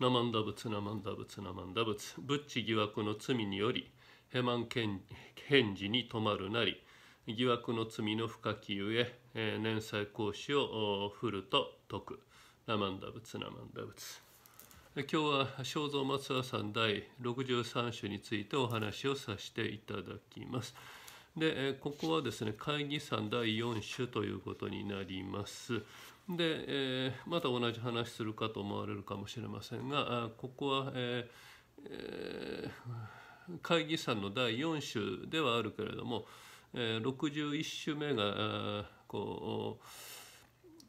ナマンダ仏ナマンダ仏ナマンダ仏仏地疑惑の罪によりヘマン検事に止まるなり疑惑の罪の深きゆえ年祭講師を振ると説くナマンダ仏ナマンダ仏今日は正蔵松和さん第63種についてお話をさせていただきますでここはですね会議さん第4種ということになりますで、えまた同じ話するかと思われるかもしれませんがあここは、ええー、会議んの第4種ではあるけれども、えー、61種目がこ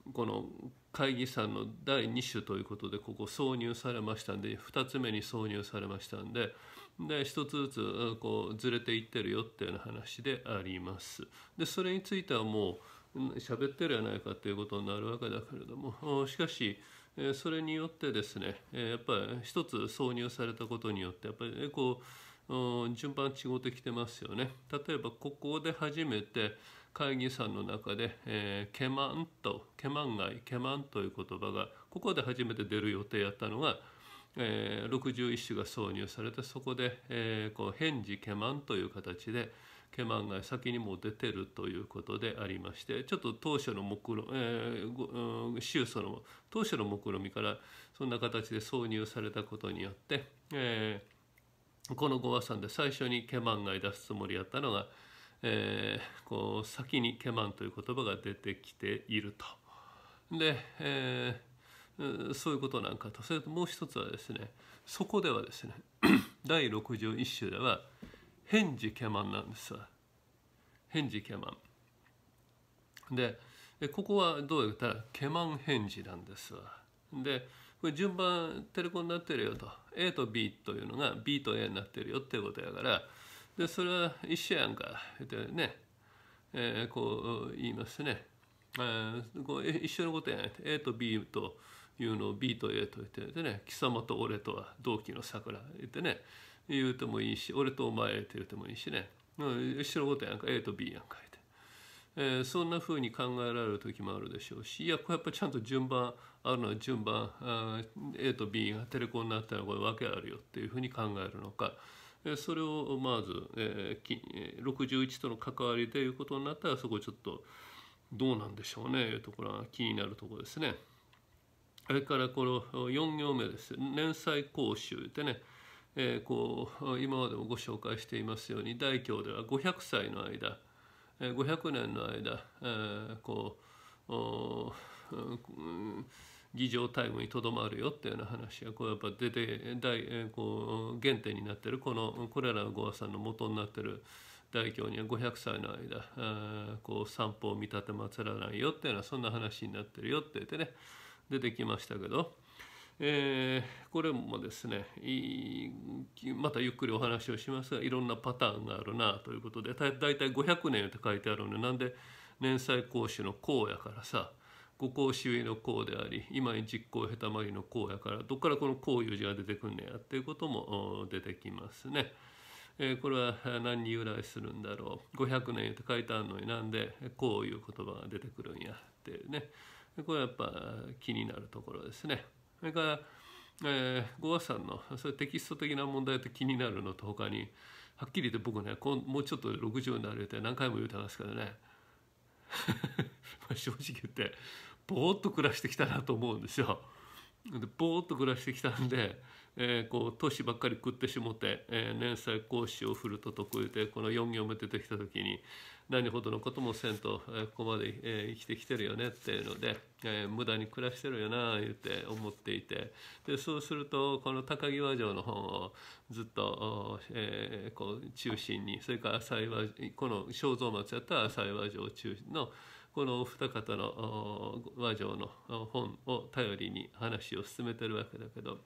うこの会議んの第2種ということでここ挿入されましたんで2つ目に挿入されましたんで。で一つずつこうずれていってるよっていうような話であります。でそれについてはもう喋ってるやないかということになるわけだけれどもしかしそれによってですねやっぱり一つ挿入されたことによってやっぱりこう順番違ってきてますよね。例えばここで初めて会議さんの中で「えー、ケマン」と「ケマン街」「ケマン」という言葉がここで初めて出る予定やったのが「え61種が挿入されてそこで、えこう返事ケマンという形で、ケマンが先にもう出てるということでありましてちょっと当初の目論、えー、その当初の目論見からそんな形で挿入されたことによって、えー、この五和山で最初にケマンが出すつもりやったのが、えー、こう先にケマンという言葉が出てきていると。で、えー、そういうことなんかとそれともう一つはですねそこではですね 第61章では「ヘンジケマンなんです。ヘンジケマン。で、ここはどうやったらケマンヘンジなんです。で、これ順番テレコになってるよと。A と B というのが B と A になってるよってことやから、で、それは一緒やんか。っね、えー、こう言いますね。えー、こう一緒のことやん。A と B というのを B と A と言ってね、貴様と俺とは同期の桜言ってね、言うてもいいし俺とお前って言うてもいいしね後ろごとやんか A と B やんかいて、えー、そんなふうに考えられる時もあるでしょうしいやこれやっぱちゃんと順番あるのは順番あ A と B がテレコになったらこれ訳あるよっていうふうに考えるのかそれをまず、えー、61との関わりでいうことになったらそこちょっとどうなんでしょうねいうところが気になるところですね。それからこの4行目です。年祭講習でねえー、こう今までもご紹介していますように大教では500歳の間500年の間、えー、こう、うん議場タイムにとどまるよっていうような話がこうやっぱ出て大こう原点になってるこのこれらのご和さんの元になってる大教には500歳の間あこう散歩を見立てまつらないよっていうようなそんな話になってるよって言ってね出てきましたけど。えー、これもですねまたゆっくりお話をしますがいろんなパターンがあるなということで大体500年って書いてあるのでなんで年祭講師の「講やからさ五講師義の講であり今に実行へたまりの公やからどっからこの講いう字が出てくんねやっていうことも出てきますね。えー、これは何に由来するんだろう500年って書いてあるのになんでこういう言葉が出てくるんやってねこれはやっぱ気になるところですね。それから、えー、ゴアさんのそれテキスト的な問題と気になるのと他にはっきり言って僕ねこもうちょっと60になれて何回も言うてますけどね 正直言ってぼーっと暮らしてきたなと思うんですよ。でぼーっと暮らしてきたんで、えー、こう年ばっかり食ってしもて、えー、年祭講師を振ると得意でてこの4行目出てきた時に何ほどのこともせんとここまで生きてきてるよねっていうので、え無駄に暮らしてるよなあ言って思っていてでそうするとこの高木和城の本をずっと、えー、こう中心にそれから浅井和この正蔵松やった浅井和城中心のこのお二方の和城の本を頼りに話を進めてるわけだけど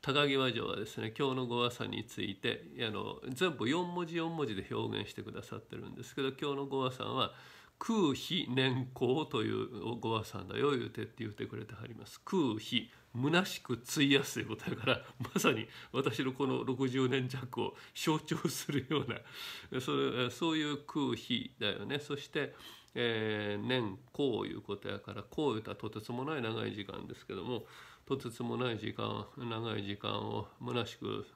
高際城はですね今日のご朝についてあの全部4文字4文字で表現してくださってるんですけど今日のご朝は空飛年功というご和さんだよ言うてって言うてくれてはります空飛虚しく費やすということだからまさに私のこの60年弱を象徴するようなそれそういう空飛だよねそして「えー、年功」いうことやから「こういうとはとてつもない長い時間ですけどもとつつもない時間長い時間を虚しく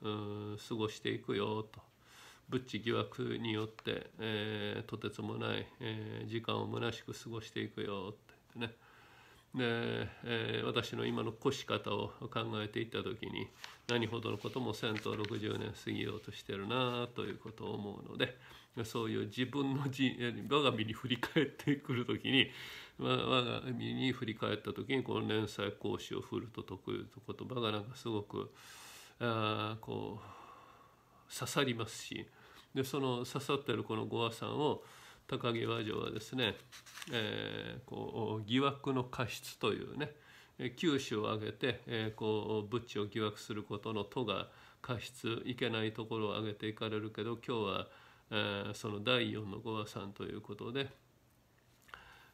過ごしていくよと仏知疑惑によって、えー、とてつもない、えー、時間を虚しく過ごしていくよってねえー、私の今の越し方を考えていった時に何ほどのことも戦闘60年過ぎようとしてるなということを思うのでそういう自分のじ我が身に振り返ってくる時に、我が身に振り返った時にこの連載講師を振ると得いう言葉がなんかすごくあこう刺さりますしでその刺さってるこのごあさんを高木和上はですね、えー、こう疑惑の過失というね九州を挙げて、えー、こうブッを疑惑することの都が過失いけないところを挙げていかれるけど今日は、えー、その第4の五和さんということで、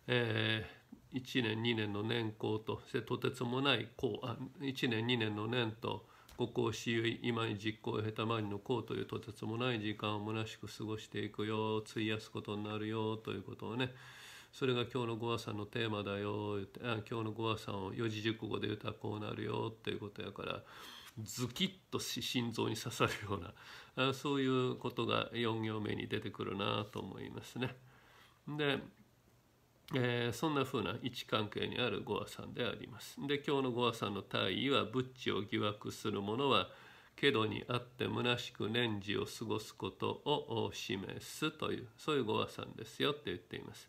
えー、1年2年の年功としてとてつもない功1年2年の年とここを私今に実行を経たまにのこうというとてつもない時間を虚しく過ごしていくよ費やすことになるよということをねそれが今日のご朝のテーマだよあ今日のご朝を四字熟語で言うたらこうなるよっていうことやからズキッと心臓に刺さるようなあそういうことが4行目に出てくるなと思いますね。でえー、そんなふうな位置関係にあるゴ話さんであります。で今日のゴ話さんの大意は仏知を疑惑する者はけどにあって虚しく年次を過ごすことを示すというそういうゴ話さんですよって言っています。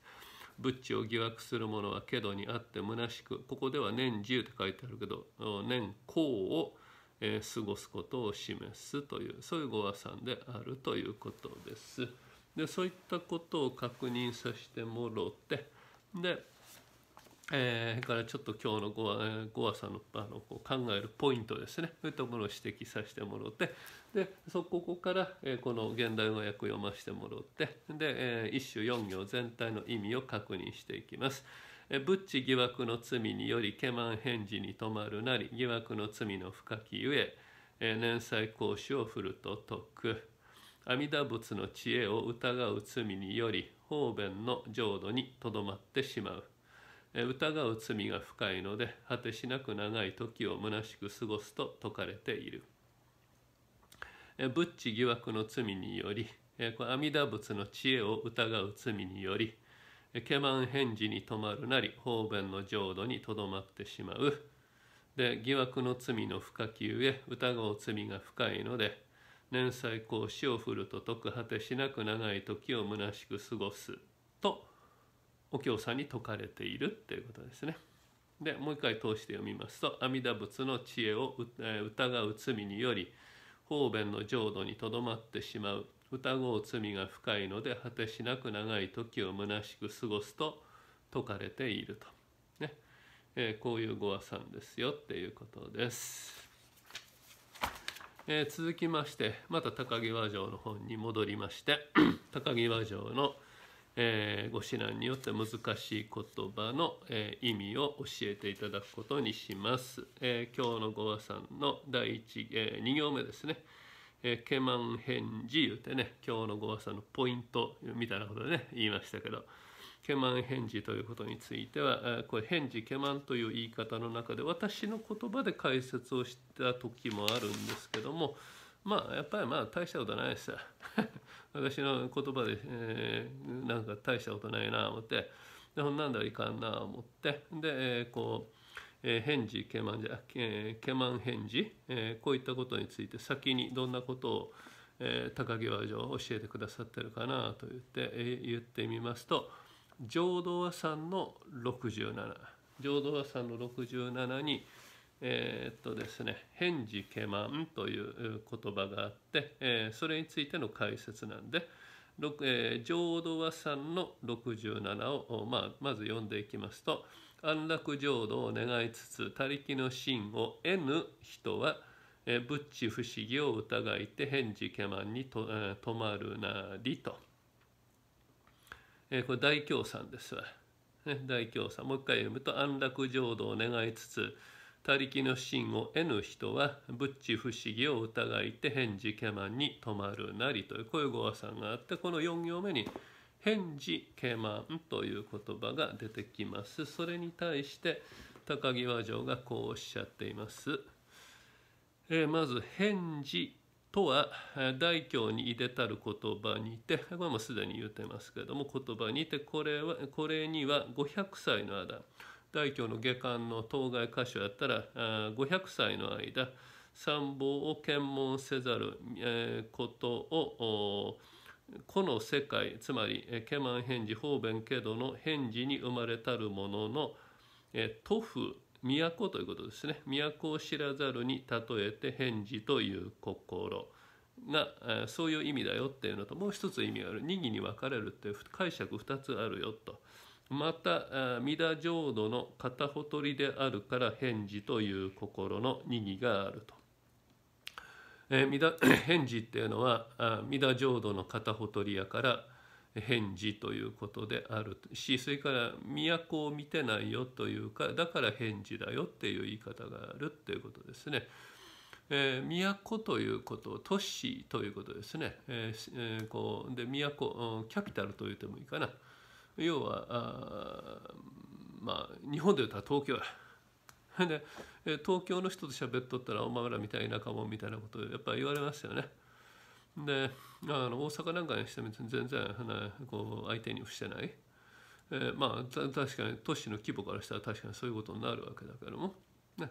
仏知を疑惑する者はけどにあって虚しくここでは年中って書いてあるけど年功を過ごすことを示すというそういうゴ話さんであるということです。でそういったことを確認させてもろて。で、えー、からちょっと今日のごごわさのあのこう考えるポイントですねそういったものを指摘させてもらってでそこから、えー、この現代語訳を読ませてもらってで、えー、一首四行全体の意味を確認していきます。仏知疑惑の罪によりけまん返事に止まるなり疑惑の罪の深きゆええ年祭講師を振ると説く阿弥陀仏の知恵を疑う罪により方便の浄土にとどまってしまう疑う罪が深いので果てしなく長い時を虚しく過ごすと説かれている仏知疑惑の罪により阿弥陀仏の知恵を疑う罪によりケマン返事に止まるなり方便の浄土にとどまってしまうで疑惑の罪の深きゆえ疑う罪が深いので連載講師を振ると解く果てしなく長い時を虚しく過ごすとお経さんに説かれているっていうことですね。でもう一回通して読みますと「阿弥陀仏の知恵を疑う罪により方便の浄土にとどまってしまう疑う罪が深いので果てしなく長い時を虚しく過ごすと説かれていると」ねえー、こういうご和さんですよっていうことです。えー、続きましてまた高木和城の本に戻りまして 高木和城の、えー、ご指南によって難しい言葉の、えー、意味を教えていただくことにします。え今日のご和さんの第一、え2行目ですね。えケマン返事言うてね今日のご和さんのポイントみたいなことでね言いましたけど。ケマン返事ということについてはこれ返事ケマンという言い方の中で私の言葉で解説をした時もあるんですけどもまあやっぱりまあ大したことないですよ 私の言葉で、えー、なんか大したことないな思ってでほんなんだらいかんな思ってで、えー、こう、えー、返事ケマンじゃ、えー、ケマン返事、えー、こういったことについて先にどんなことをえー、高木和上教えてくださってるかなと言って、えー、言ってみますと浄土和さんの67浄土和さんの67にえー、っとですね「返事けまん」という言葉があって、えー、それについての解説なんで、えー、浄土和さんの67を、まあ、まず読んでいきますと「安楽浄土を願いつつ他力の真を得ぬ人は」えー、仏知不思議を疑いて返事けまんにと、えー、止まるなりと。えこれ大さんですわ、ね、大さんもう一回読むと安楽浄土を願いつつ他力の真を得ぬ人は仏知不思議を疑いて返事ケマンに止まるなりというこういう語和さんがあってこの4行目に「返事ケマン」という言葉が出てきます。それに対して高木和城がこうおっしゃっています。えー、まず「返事とは大教にいでたる言葉にてこれもすでに言ってますけれども言葉にてこれはこれには500歳の間大教の下巻の当該箇所やったら500歳の間参謀を検問せざることをこの世界つまりケマン返事方便けどの返事に生まれたるものの徒歩都ということですね都を知らざるに例えて返事という心がそういう意味だよっていうのともう一つ意味がある二義に分かれるっていう解釈2つあるよとまた弥陀浄土の片ほとりであるから返事という心の二義があると。えー、返事っていうのは弥陀浄土の片ほとりやから返事ということであるしそれから都を見てないよというかだから返事だよっていう言い方があるっていうことですね。えー、都ということ都市ということですね。えー、こうで都キャピタルと言ってもいいかな。要はあまあ日本で言ったら東京だ。で東京の人と喋っとったらお前らみたいなかもみたいなことやっぱ言われますよね。であの大阪なんかにしても全然こう相手にしてない、えー、まあ確かに都市の規模からしたら確かにそういうことになるわけだけどもね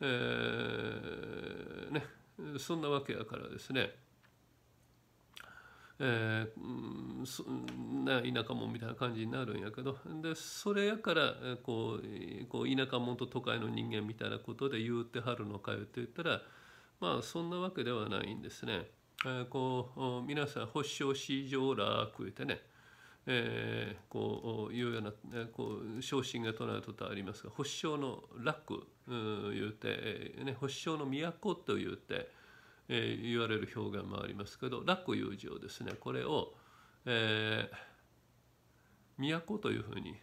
えー、ねそんなわけやからですねえー、な田舎もんみたいな感じになるんやけどでそれやからこうこう田舎もんと都会の人間みたいなことで言うてはるのかよって言ったらまあそんなわけではないんですね。えこう皆さん発症し上らくてね、えー、こういうような、えこう昇進が唱えとありますが発祥の楽言うて、えー、ね、発祥の都と言うて、えー、言われる表現もありますけど楽いう字をですねこれを、えー、都というふうに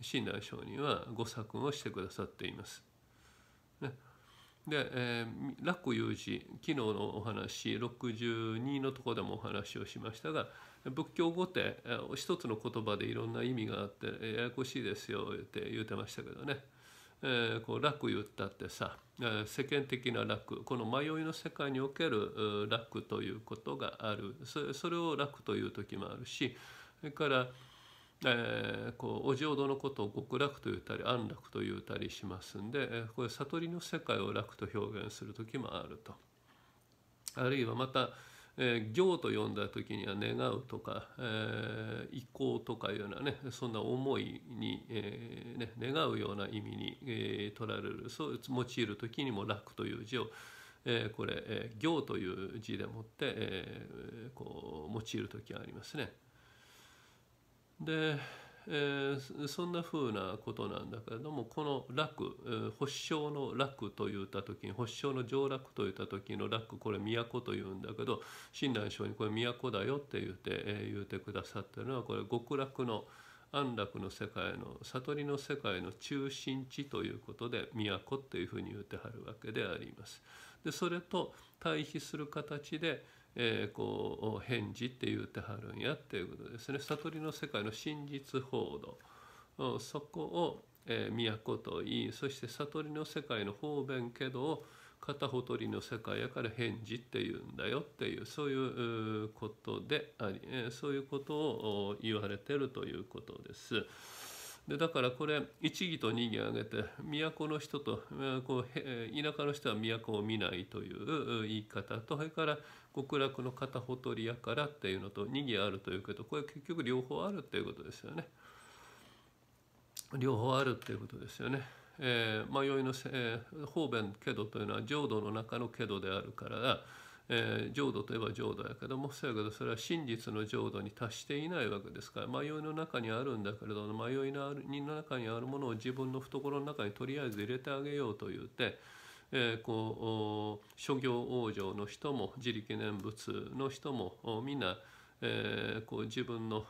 親鸞上人は御作をしてくださっています。で、えー、楽有事昨日のお話62のとこでもお話をしましたが仏教語って一つの言葉でいろんな意味があってややこしいですよって言うてましたけどね、えー、こう楽言ったってさ世間的な楽この迷いの世界における楽ということがあるそれを楽という時もあるしそれから「えー、こうお浄土のことを極楽と言ったり安楽と言ったりしますんで、えー、これ悟りの世界を楽と表現する時もあると。あるいはまた、えー、行と呼んだ時には願うとか、えー、意向とかいうようなねそんな思いに、えーね、願うような意味に、えー、取られるそう用いる時にも楽という字を、えー、これ、えー、行という字でもって、えー、こう用いる時がありますね。で、えー、そんなふうなことなんだけれどもこの楽、えー、発祥の楽といった時に発祥の上楽といった時の楽これ都というんだけど親鸞聖にこれ都だよって言って、えー、言うてくださってるのはこれ極楽の安楽の世界の悟りの世界の中心地ということで都っていうふうに言うてはるわけであります。でそれと対比する形で、えー、こう返事って言うてはるんやっていうことですね悟りの世界の真実報道そこを、えー、都と言いそして悟りの世界の方便けどを片ほとりの世界やから返事って言うんだよっていうそういうことでありそういうことを言われてるということです。でだからこれ一義と二義挙げて都の人とこう田舎の人は都を見ないという言い方とそれから極楽の片ほとりやからっていうのと二義あるというけどこれ結局両方あるっていうことですよね。両方あるっていうことですよね。えー、迷いのせ、えー、方便けどというのは浄土の中のけどであるから。えー、浄土といえば浄土やけどもそやけどそれは真実の浄土に達していないわけですから迷いの中にあるんだけれど迷いの中にあるものを自分の懐の中にとりあえず入れてあげようと言って。えー、こう諸行往生の人も自力念仏の人もみんな、えー、こう自分の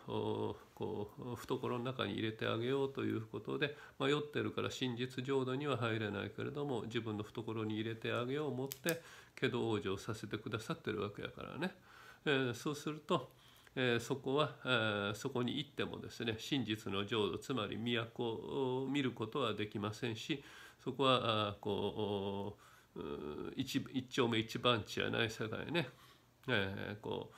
こう懐の中に入れてあげようということで迷ってるから真実浄土には入れないけれども自分の懐に入れてあげよう思ってけど往生させてくださってるわけやからね、えー、そうすると、えー、そこは、えー、そこに行ってもですね真実の浄土つまり都を見ることはできませんしそこはあこう一一丁目一番地やない世界ね、えー、こう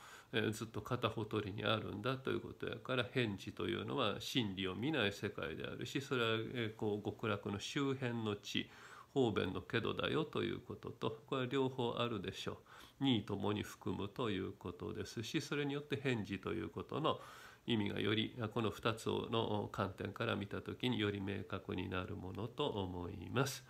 ずっと片ほとりにあるんだということやから返事というのは真理を見ない世界であるしそれはこう極楽の周辺の地方便のけどだよということとこれは両方あるでしょうにともに含むということですしそれによって返事ということの意味がよりこの2つの観点から見た時により明確になるものと思います。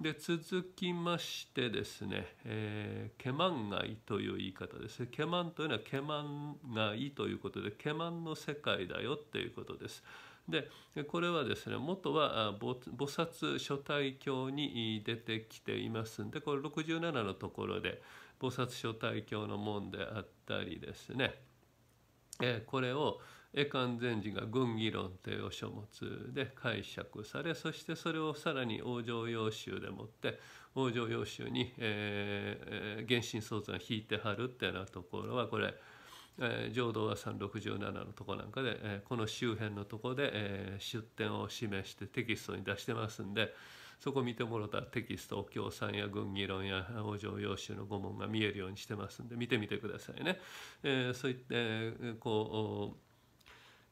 で続きましてですね、えー、ケマンガイという言い方ですね。ケマンというのはケマンガイということで、ケマンの世界だよっていうことです。でこれはですね元は菩薩諸体教に出てきていますんでこれ67のところで菩薩諸体教の門であったりですねこれを絵完全寺が軍議論という書物で解釈されそしてそれをさらに往生要集でもって往生要集に、えー、原神創造が引いてはるってようなところはこれ、えー、浄土和六6 7のとこなんかで、えー、この周辺のとこで、えー、出典を示してテキストに出してますんで。そこ見てもろたテキストお経さんや軍議論や往生要集の御文が見えるようにしてますんで見てみてくださいね。えー、そういって、えー、こう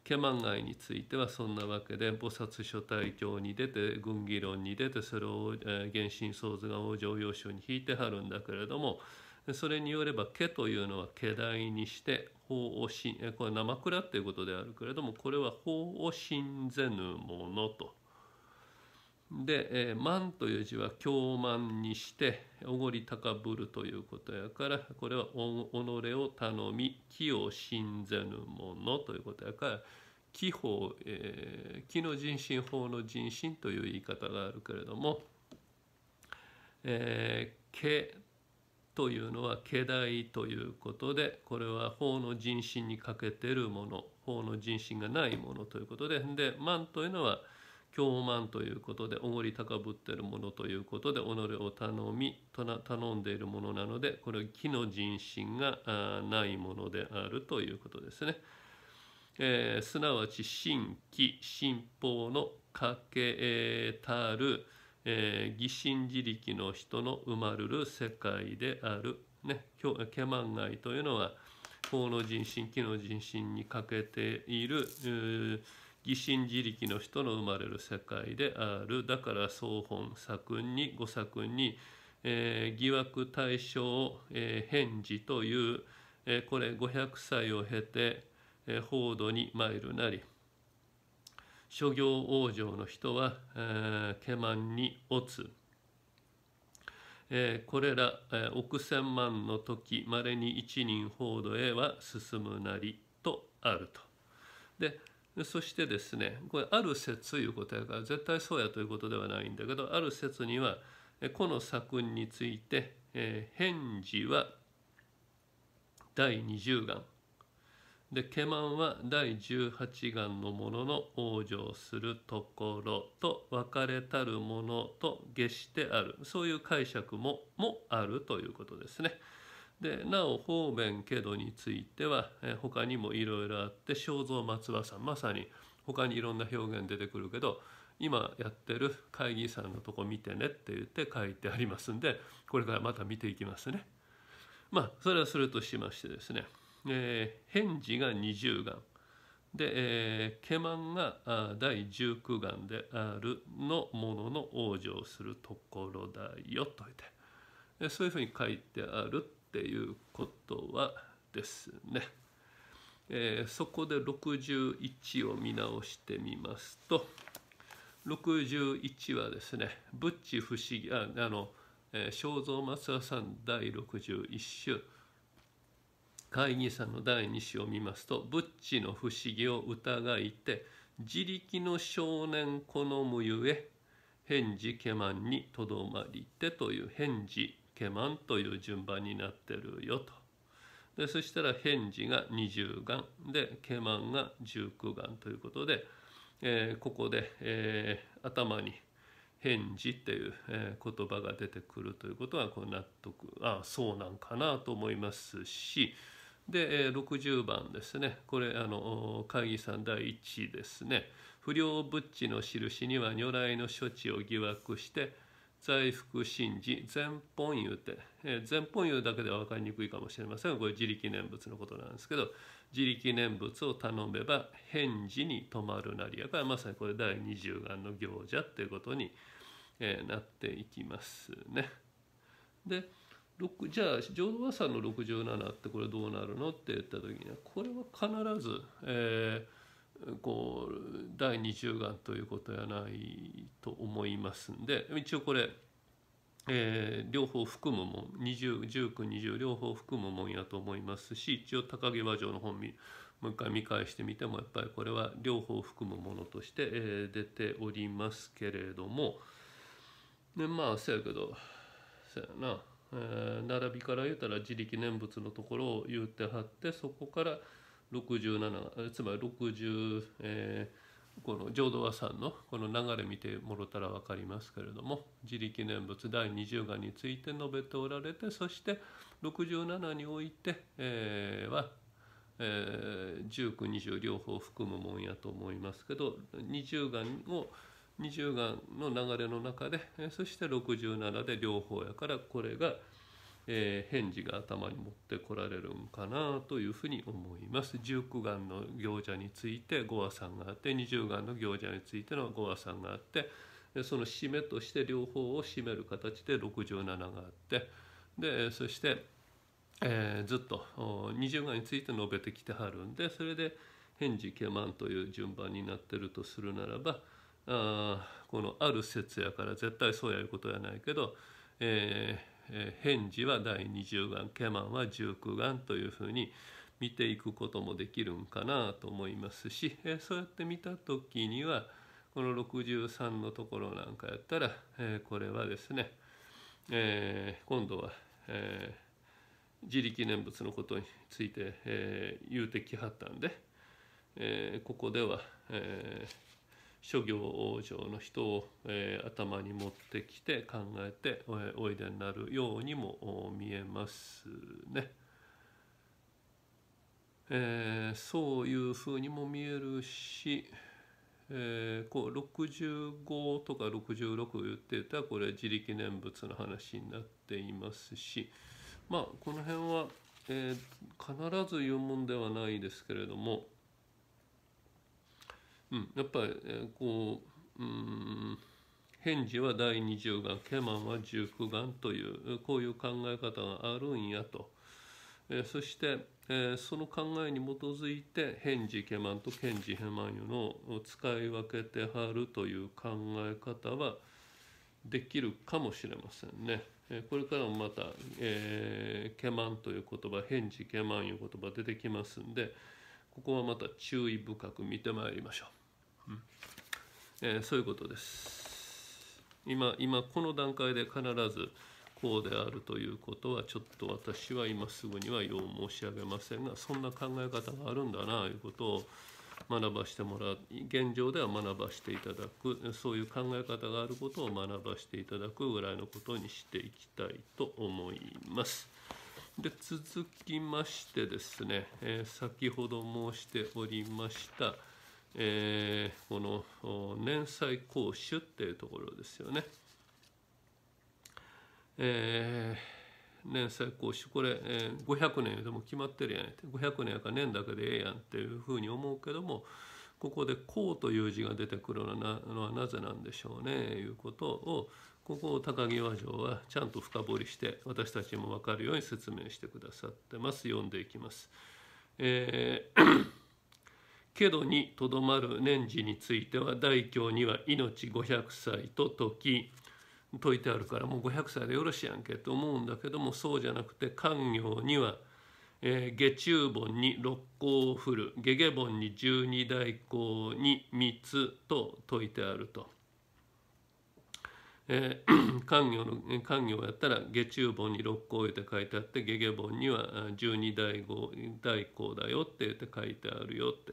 ケマンイについてはそんなわけで菩薩諸体教に出て軍議論に出てそれを、え原神創図が往生要所に引いてはるんだけれどもそれによれば「毛」というのは「毛代」にして「法を信」これは「生倉」っていうことであるけれどもこれは「法を信ぜぬもの」と。で「満」という字は「狂満」にして「おごり高ぶる」ということやからこれは「己を頼み木を信ぜぬものということやから「木法」えー「木の人心法の人心」という言い方があるけれども「えー、毛」というのは「だ代」ということでこれは法の人心に欠けてるもの法の人心がないものということでで「満」というのは「凶慢ということでおごり高ぶっているものということで己を頼み頼んでいるものなのでこれは木の人心がないものであるということですね。えー、すなわち神気神法のかけたる、えー、疑心自力の人の生まれる世界である。ね、っ気ンガというのは法の人心、気の人心にかけている、えー疑心自力の人の生まれる世界であるだから総本作に五作に、えー、疑惑対象、えー、返事という、えー、これ500歳を経て、えー、報道に参るなり諸行往生の人は、えー、ケに落つ、えー、これら、えー、億千万の時まれに一人報道へは進むなりとあると。ででそしてですねこれある説ということやから絶対そうやということではないんだけどある説にはこの作品について、えー、返事は第20巻でケマンは第18巻のものの往生するところと別れたるものと下してあるそういう解釈ももあるということですね。でなお方便けどについては、他にもいろいろあって肖像松葉さんまさに他にいろんな表現出てくるけど今やってる会議さんのとこ見てねって言って書いてありますんでこれからまた見ていきますね。まあそれはそれとしましてですね、えー、返事が20眼で、えー、ケマンがあ第19眼であるのものの往生するところだよと言ってそういうふうに書いてあるっていうことはですね、えー、そこで61を見直してみますと61はですね「仏ッ不思議」ああの、えー、正蔵松田さん第61週会議さんの第2章を見ますと「仏ッの不思議を疑いて自力の少年好むゆえ返事けまんにとどまりて」という返事ケマンという順番になってるよと。でそしたら返事が20眼でケマンが19眼ということで、えー、ここで、えー、頭に返事っていう、えー、言葉が出てくるということはこう納得あそうなんかなと思いますしで、えー、60番ですねこれあの会議さん第1ですね不良仏知の印には如来の処置を疑惑して「在福神事全本湯って、えー、全本湯だけでは分かりにくいかもしれませんがこれ自力念仏のことなんですけど自力念仏を頼めば返事に止まるなりやからまさにこれ第二十眼の行者っていうことに、えー、なっていきますね。でじゃあ浄土和さんの67ってこれどうなるのって言った時にはこれは必ず、えー、こう第二十眼ということやないと思いますんで一応これ、えー、両方含むもん二十十九二十両方含むもんやと思いますし一応高木和城の本見もう一回見返してみてもやっぱりこれは両方含むものとして、えー、出ておりますけれどもでまあせやけどせやな、えー、並びから言うたら自力念仏のところを言うてはってそこから「67つまり60、えー、この浄土和さんのこの流れ見てもろたら分かりますけれども「自力念仏第20願」について述べておられてそして67において、えはえー、19、20両方含むもんやと思いますけど20眼を20眼の流れの中でそして67で両方やからこれが「えー、返事が頭に持ってこられるんかなというふうに思います。19眼の行者について五和さんがあって20眼の行者についての五和さんがあってその締めとして両方を締める形で67があってでそして、えー、ずっと20眼について述べてきてはるんでそれで返事ケマンという順番になってるとするならばあこのある説やから絶対そうやいうことやないけど、えー、え返事は第20眼ケマンは19眼というふうに見ていくこともできるんかなと思いますし、えそうやって見た時にはこの63のところなんかやったら、えこれはですね、え今度は、え自力念仏のことについて、え言うてきはったんで、えここでは、え諸行往生の人を、えー、頭に持ってきて考えておいでになるようにも見えますね。えー、そういうふうにも見えるし、えー、こう65とか66言ってたらこれは自力念仏の話になっていますしまあこの辺は、えー、必ず言うもんではないですけれども。うん、やっぱり、えこううん返事は第二十眼ケマンは十九眼というこういう考え方があるんやと、えそして、えその考えに基づいて返事ケマンとン事ヘマンいうのを使い分けてはるという考え方はできるかもしれませんね。これからもまた、えー、ケマンという言葉、返事ケマンいう言葉出てきますんで、ここはまた注意深く見てまいりましょう。うんえー、そういうことです。今今この段階で必ずこうであるということはちょっと私は今すぐにはよう申し上げませんがそんな考え方があるんだなということを学ばしてもらう現状では学ばしていただくそういう考え方があることを学ばしていただくぐらいのことにしていきたいと思います。で続きましてですね、えー、先ほど申しておりました、えー、この年祭公主っていうところですよね。えー、年祭公主これ、えー、500年でも決まってるやんって500年やから年だけでええやんっていうふうに思うけどもここで「公」という字が出てくるのはなぜなんでしょうねいうことをここを高木和城はちゃんと深掘りして私たちも分かるように説明してくださってます読んでいきます。えーけどにとどまる年次については大教には命500歳と時説いてあるからもう500歳でよろしいやんけと思うんだけどもそうじゃなくて官業には、えー、下中盆に六甲を振る下下盆に十二代行に三つと説いてあると。えー、官業の官業やったら下中盆に六甲って書いてあって下下盆には十二代行代行だよって書いてあるよって。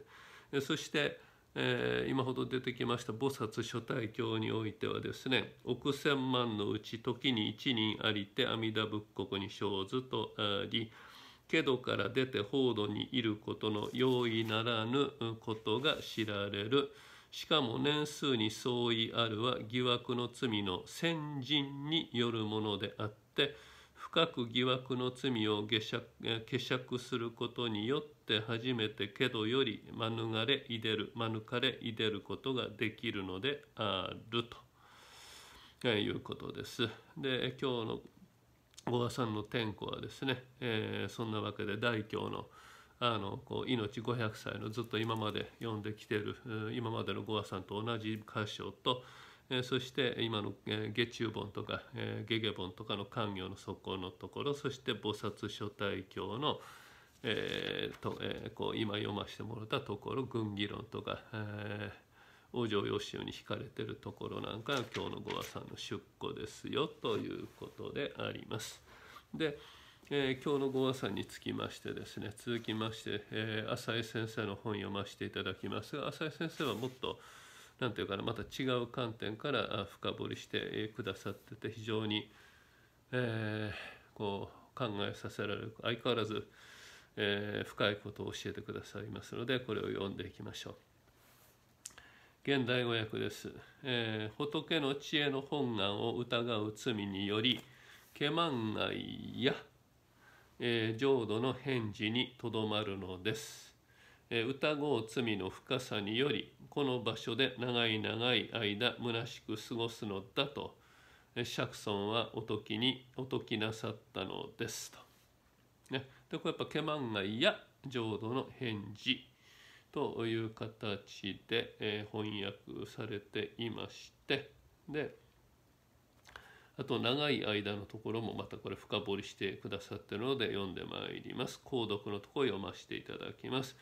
そしてえー、今ほど出てきました菩薩諸大経においてはですね億千万のうち時に一人ありて阿弥陀仏国に生ずとありけどから出て報道にいることの容易ならぬことが知られるしかも年数に相違あるは疑惑の罪の先人によるものであって深く疑惑の罪を下釈することによってって初めてけどより免れいでる免れいでることができるのであるということです。で今日の小川さんの天候はですね、えー、そんなわけで大教のあのこう命500歳のずっと今まで読んできてる今までの五和さんと同じ箇所と、えー、そして今の、えー、下中本とか、えー、下下本とかの官業の底のところそして菩薩諸大教の「えーとえー、こう今読ませてもらったところ「軍議論」とか、え往生要雄に惹かれてるところなんか今日の五和さんの出庫ですよということであります。で、えー、今日の五和さんにつきましてですね続きまして、えー、浅井先生の本読ませていただきますが浅井先生はもっと何て言うかなまた違う観点から深掘りしてくださってて非常に、えー、こう考えさせられる相変わらず。えー、深いことを教えてくださいますのでこれを読んでいきましょう。現代語訳です、えー、仏の知恵の本願を疑う罪によりケマン愛や、えー、浄土の返事にとどまるのです、えー、疑う罪の深さによりこの場所で長い長い間虚しく過ごすのだと釈尊はおときにおときなさったのですと、ね、でこれやっぱケマンガイや浄土の返事という形で、えー、翻訳されていましてであと長い間のところもまたこれ深掘りしてくださってるので読んでまいります。購読のところ読ませていただきます。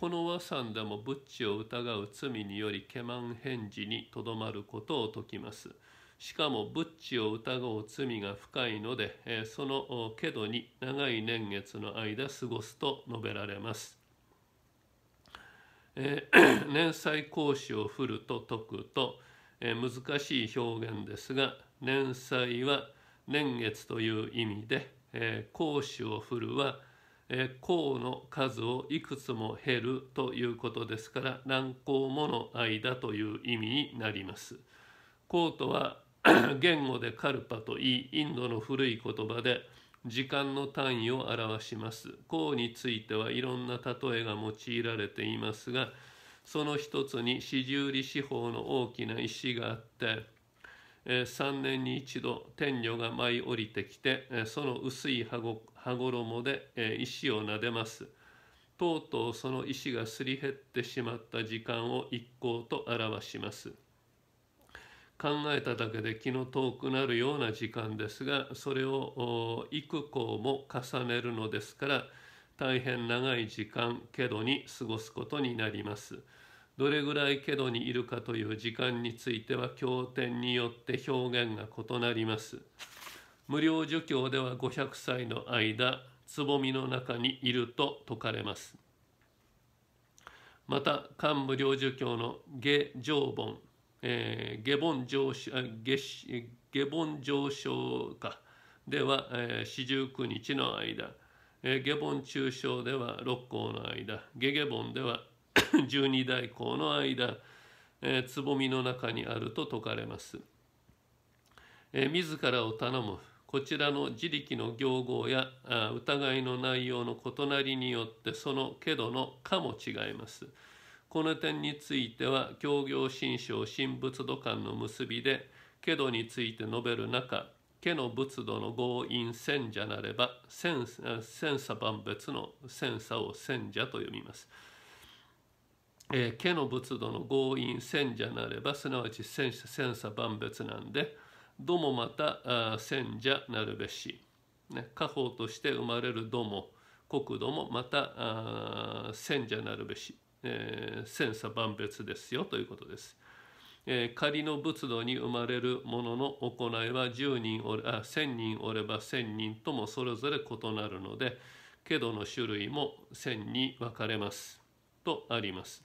この和算でも仏知を疑う罪によりケマン返事にとどまることを説きます。しかも仏知を疑う罪が深いので、えそのけどに長い年月の間過ごすと述べられます。えー、年祭講師を振ると解くと、え難しい表現ですが年祭は年月という意味で、え講師を振るはえ項の数をいくつも減るということですから何項もの間という意味になります。項とは 言語でカルパといいインドの古い言葉で時間の単位を表します。項についてはいろんな例えが用いられていますがその一つに四十里四方の大きな石があって3年に一度天女が舞い降りてきてその薄い羽衣で石をなでます。とうとうその石がすり減ってしまった時間を一行と表します。考えただけで気の遠くなるような時間ですがそれを幾校も重ねるのですから大変長い時間けどに過ごすことになります。どれぐらいけどにいるかという時間については経典によって表現が異なります。無料儒教では500歳の間つぼみの中にいると説かれます。また漢無料儒教の下上本えー、下凡上昇下下上昇かでは、四十九日の間、えー、下凡中昇では六甲の間下下凡では 十二大項の間、えー、つぼみの中にあると説かれます、えー、自らを頼むこちらの自力の行合や疑いの内容の異なりによってそのけどのかも違います。この点については協業新書新仏土間の結びでけどについて述べる中家の仏土の強引戦者なれば千千差万別の戦差を戦者と読みます。えー、家の仏土の強引戦者なればすなわち千戦差万別なんでどもまた戦者なるべし、ね、家宝として生まれるども国土もまた戦者なるべしえー、千差万別ですよということです。えー、仮の仏道に生まれる者のの行いは10人おあ1000人おれば1000人ともそれぞれ異なるのでけどの種類も1000に分かれますとあります。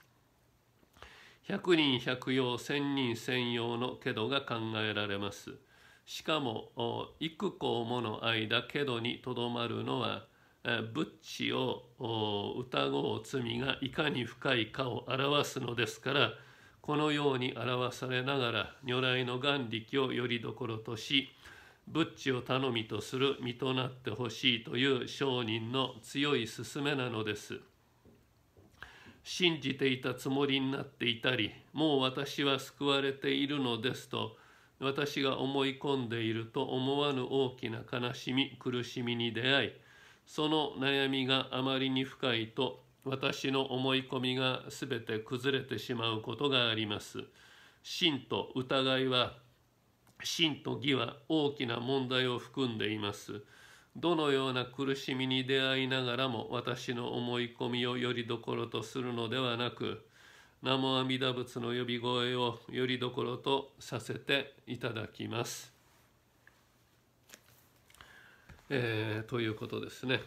100人100用1000人専用のけどが考えられます。しかも幾個もの間けどにとどまるのは仏知を疑う罪がいかに深いかを表すのですからこのように表されながら如来の眼力をよりどころとし仏知を頼みとする身となってほしいという商人の強い勧めなのです。信じていたつもりになっていたりもう私は救われているのですと私が思い込んでいると思わぬ大きな悲しみ苦しみに出会いその悩みがあまりに深いと私の思い込みが全て崩れてしまうことがあります。真と疑いは真と義は大きな問題を含んでいます。どのような苦しみに出会いながらも私の思い込みをよりどころとするのではなく南無阿弥陀仏の呼び声をよりどころとさせていただきます。えー、ということですね。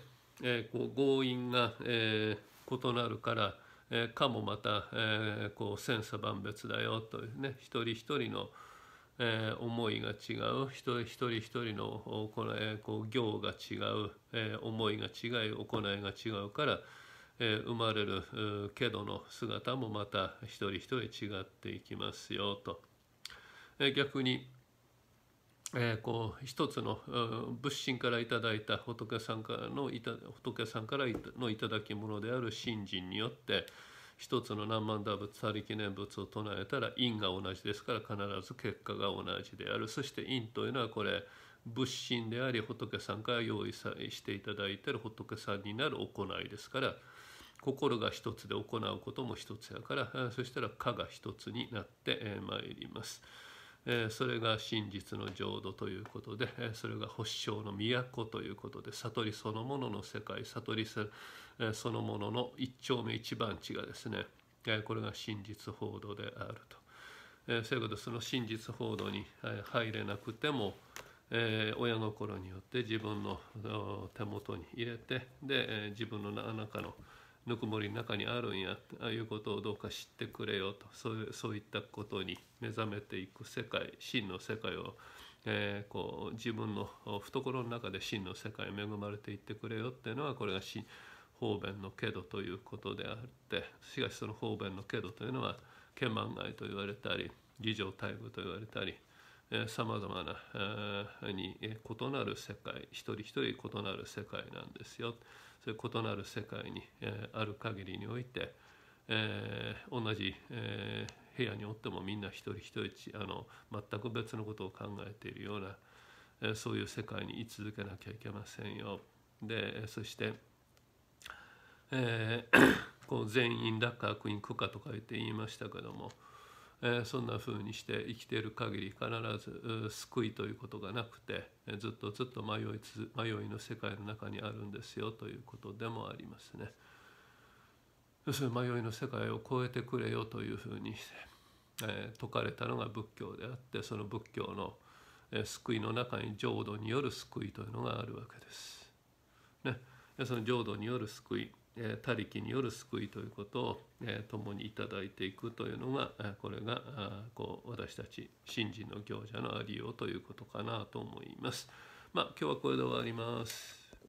えー、こう強引が、えー、異なるから、えー、かもまた、えー、こう千差万別だよというね一人一人の、えー、思いが違う一人一人一人のこう行が違う、えー、思いが違い行いが違うから、えー、生まれるけどの姿もまた一人一人違っていきますよと。えー、逆にえー、こう一つの仏心からいただいた仏さんからのいた仏さんからのいただき物である信心によって一つの南蛮打仏他力念仏を唱えたら因が同じですから必ず結果が同じであるそして因というのはこれ仏心であり仏さんから用意さしていただいている仏さんになる行いですから心が一つで行うことも一つやからそしたら「か」が一つになってまいります。それが真実の浄土ということでそれが発祥の都ということで悟りそのものの世界悟りそのものの一丁目一番地がですねこれが真実報道であるとそういうことでその真実報道に入れなくても親心によって自分の手元に入れてで自分の中のぬくもりの中にあるんやああいうことをどうか知ってくれよとそうそういったことに目覚めていく世界真の世界を、えー、こう自分の懐の中で真の世界に恵まれていってくれよっていうのはこれが方便のけどということであってしかしその方便のけどというのは「け満外」と言われたり「儀情待遇」と言われたり。さまざまなに異なる世界一人一人異なる世界なんですよそういう異なる世界にある限りにおいて、え同じ、え部屋におってもみんな一人一人あの全く別のことを考えているような、えそういう世界に居続けなきゃいけませんよ。でそして、えー、こう全員落下悪因苦かとか言って言いましたけども。そんなふうにして生きている限り必ず救いということがなくてずっとずっと迷い迷いの世界の中にあるんですよということでもありますね。要するに迷いの世界を超えてくれよというふうにして、え説かれたのが仏教であってその仏教の、え救いの中に浄土による救いというのがあるわけです。ね、その浄土による救い他力による救いということを共にいただいていくというのがこれがこう私たち信心の行者のありようということかなと思います。まあ、今日はこれで終わります。